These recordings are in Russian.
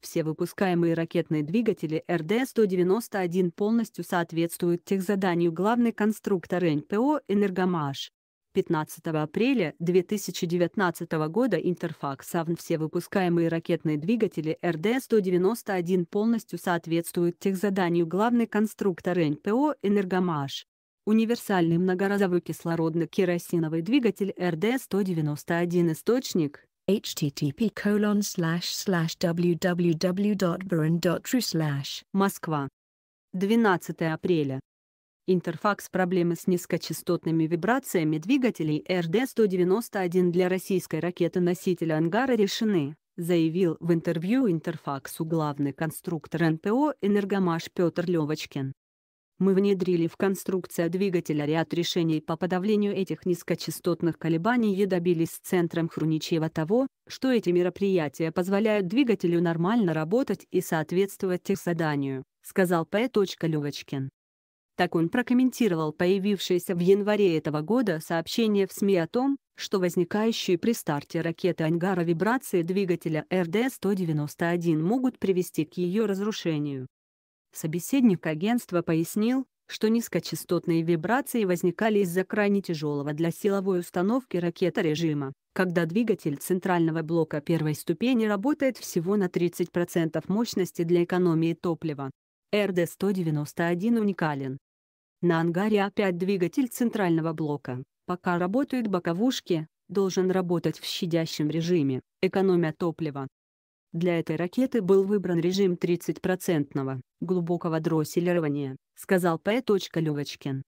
Все выпускаемые ракетные двигатели РД-191 полностью соответствуют техзаданию главный конструктор НПО «Энергомаш». 15 апреля 2019 года Интерфакс АВН все выпускаемые ракетные двигатели РД-191 полностью соответствуют техзаданию главный конструктор НПО «Энергомаш». Универсальный многоразовый кислородно-керосиновый двигатель РД-191 «Источник» http colon slash slash www.barin.ru slash Москва. 12 апреля. Интерфакс проблемы с низкочастотными вибрациями двигателей РД-191 для российской ракеты-носителя «Ангара» решены, заявил в интервью Интерфаксу главный конструктор НПО «Энергомаш» Петр Левочкин мы внедрили в конструкцию двигателя ряд решений по подавлению этих низкочастотных колебаний и добились с центром Хруничева того, что эти мероприятия позволяют двигателю нормально работать и соответствовать их заданию, сказал П. Левочкин. Так он прокомментировал появившееся в январе этого года сообщение в СМИ о том, что возникающие при старте ракеты «Ангара» вибрации двигателя РД-191 могут привести к ее разрушению. Собеседник агентства пояснил, что низкочастотные вибрации возникали из-за крайне тяжелого для силовой установки ракета режима, когда двигатель центрального блока первой ступени работает всего на 30% мощности для экономии топлива. РД-191 уникален. На ангаре опять двигатель центрального блока. Пока работают боковушки, должен работать в щадящем режиме, экономя топливо. Для этой ракеты был выбран режим 30% процентного глубокого дросселирования, сказал П. Левочкин.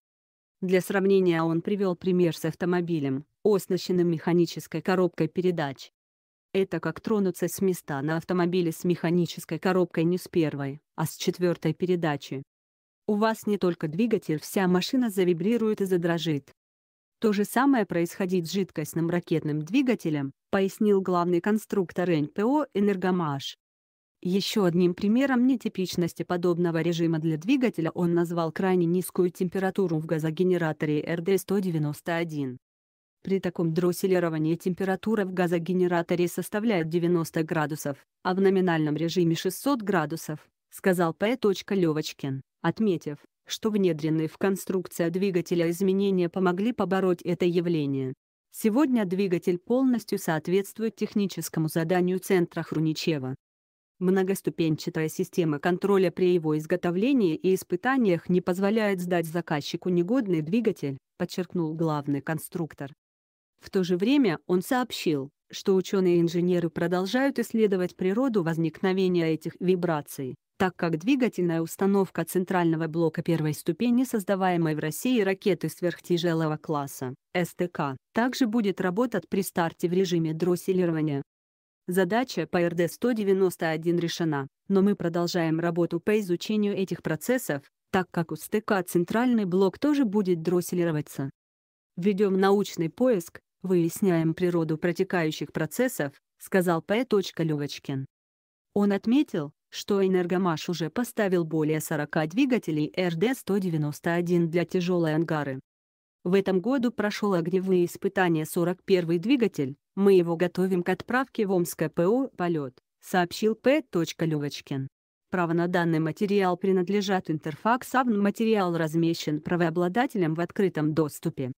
Для сравнения он привел пример с автомобилем, оснащенным механической коробкой передач. Это как тронуться с места на автомобиле с механической коробкой не с первой, а с четвертой передачи. У вас не только двигатель, вся машина завибрирует и задрожит. То же самое происходит с жидкостным ракетным двигателем, пояснил главный конструктор НПО «Энергомаш». Еще одним примером нетипичности подобного режима для двигателя он назвал крайне низкую температуру в газогенераторе РД-191. При таком дросселировании температура в газогенераторе составляет 90 градусов, а в номинальном режиме 600 градусов, сказал П. Левочкин, отметив, что внедренные в конструкцию двигателя изменения помогли побороть это явление. Сегодня двигатель полностью соответствует техническому заданию центра Хруничева. Многоступенчатая система контроля при его изготовлении и испытаниях не позволяет сдать заказчику негодный двигатель, подчеркнул главный конструктор. В то же время он сообщил, что ученые и инженеры продолжают исследовать природу возникновения этих вибраций, так как двигательная установка центрального блока первой ступени создаваемой в России ракеты сверхтяжелого класса СТК также будет работать при старте в режиме дросселирования. Задача по РД-191 решена, но мы продолжаем работу по изучению этих процессов, так как у СТК центральный блок тоже будет дросселироваться. Ведем научный поиск, выясняем природу протекающих процессов, сказал П. Левочкин. Он отметил, что «Энергомаш» уже поставил более 40 двигателей РД-191 для тяжелой ангары. В этом году прошел огневые испытания 41 двигатель, мы его готовим к отправке в Омское ПО «Полет», сообщил П. Левочкин. Право на данный материал принадлежат Интерфакс Авн. Материал размещен правообладателем в открытом доступе.